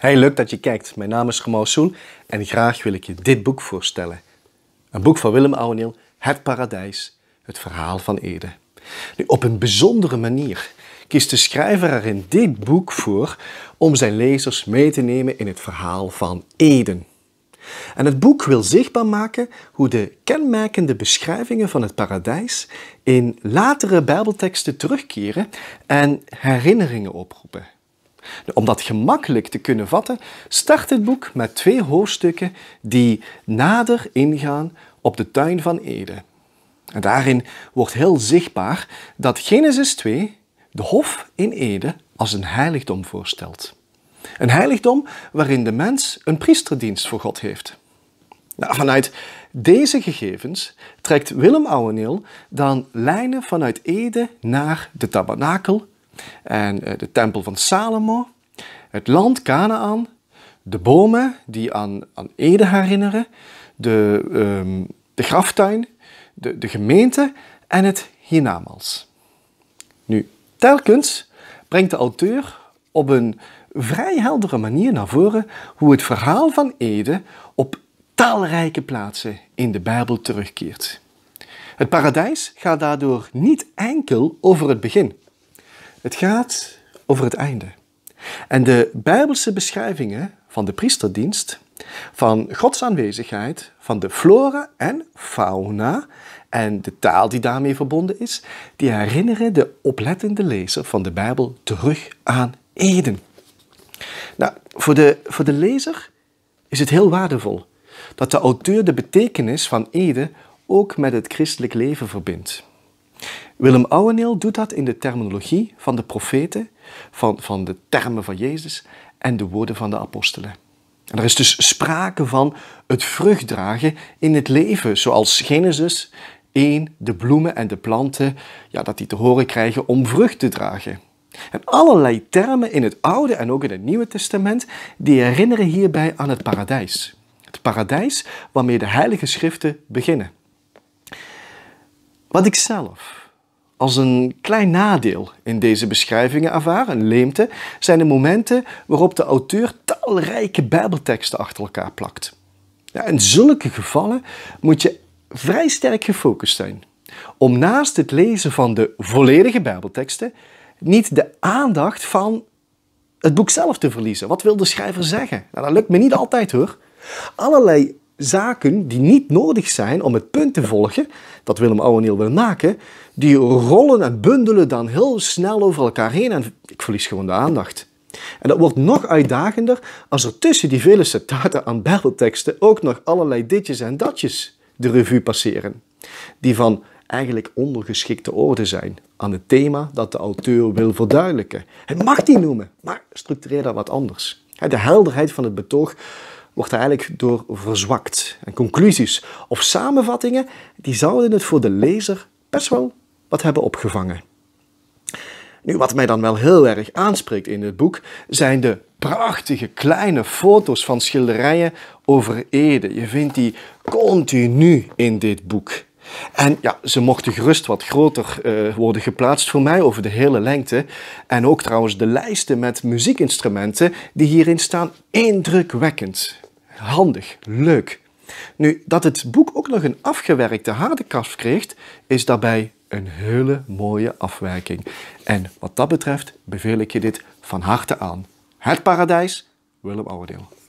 Hey, leuk dat je kijkt. Mijn naam is Gamal Soen en graag wil ik je dit boek voorstellen. Een boek van Willem Ouweneel, Het Paradijs, het verhaal van Ede. Nu, op een bijzondere manier kiest de schrijver er in dit boek voor om zijn lezers mee te nemen in het verhaal van Eden. En het boek wil zichtbaar maken hoe de kenmerkende beschrijvingen van het paradijs in latere Bijbelteksten terugkeren en herinneringen oproepen. Om dat gemakkelijk te kunnen vatten, start het boek met twee hoofdstukken die nader ingaan op de tuin van Eden. En daarin wordt heel zichtbaar dat Genesis 2 de hof in Ede als een heiligdom voorstelt. Een heiligdom waarin de mens een priesterdienst voor God heeft. Nou, vanuit deze gegevens trekt Willem Ouweneel dan lijnen vanuit Ede naar de tabernakel, en eh, de tempel van Salomo, het land Canaan, de bomen die aan, Eden Ede herinneren, de, ehm, de graftuin, de, de gemeente en het hiernamaals. Nu, telkens brengt de auteur op een vrij heldere manier naar voren hoe het verhaal van Ede op talrijke plaatsen in de Bijbel terugkeert. Het paradijs gaat daardoor niet enkel over het begin, het gaat over het einde. En de bijbelse beschrijvingen van de priesterdienst, van Gods aanwezigheid, van de flora en fauna en de taal die daarmee verbonden is, die herinneren de oplettende lezer van de Bijbel terug aan Eden. Nou, voor de, voor de lezer is het heel waardevol dat de auteur de betekenis van Eden ook met het christelijk leven verbindt. Willem Ouweneel doet dat in de terminologie van de profeten, van, van de termen van Jezus en de woorden van de apostelen. En er is dus sprake van het vruchtdragen in het leven, zoals Genesis 1, de bloemen en de planten, ja, dat die te horen krijgen om vrucht te dragen. En allerlei termen in het Oude en ook in het Nieuwe Testament, die herinneren hierbij aan het paradijs. Het paradijs waarmee de heilige schriften beginnen. Wat ik zelf als een klein nadeel in deze beschrijvingen ervaar, een leemte, zijn de momenten waarop de auteur talrijke Bijbelteksten achter elkaar plakt. Ja, in zulke gevallen moet je vrij sterk gefocust zijn om naast het lezen van de volledige Bijbelteksten niet de aandacht van het boek zelf te verliezen. Wat wil de schrijver zeggen? Nou, dat lukt me niet altijd hoor. Allerlei zaken die niet nodig zijn om het punt te volgen dat Willem Ouweneel wil maken, die rollen en bundelen dan heel snel over elkaar heen en ik verlies gewoon de aandacht. En dat wordt nog uitdagender als er tussen die vele citaten aan bijbelteksten ook nog allerlei ditjes en datjes de revue passeren, die van eigenlijk ondergeschikte orde zijn aan het thema dat de auteur wil verduidelijken. Het mag die noemen, maar structureer dat wat anders. De helderheid van het betoog wordt er eigenlijk door verzwakt. En conclusies of samenvattingen, die zouden het voor de lezer best wel wat hebben opgevangen. Nu, wat mij dan wel heel erg aanspreekt in het boek, zijn de prachtige kleine foto's van schilderijen over Ede. Je vindt die continu in dit boek. En ja, ze mochten gerust wat groter eh, worden geplaatst voor mij over de hele lengte. En ook trouwens de lijsten met muziekinstrumenten die hierin staan, indrukwekkend. Handig, leuk. Nu, dat het boek ook nog een afgewerkte haardenkast kreeg, is daarbij een hele mooie afwijking. En wat dat betreft beveel ik je dit van harte aan. Het Paradijs, Willem Ouwerdeel.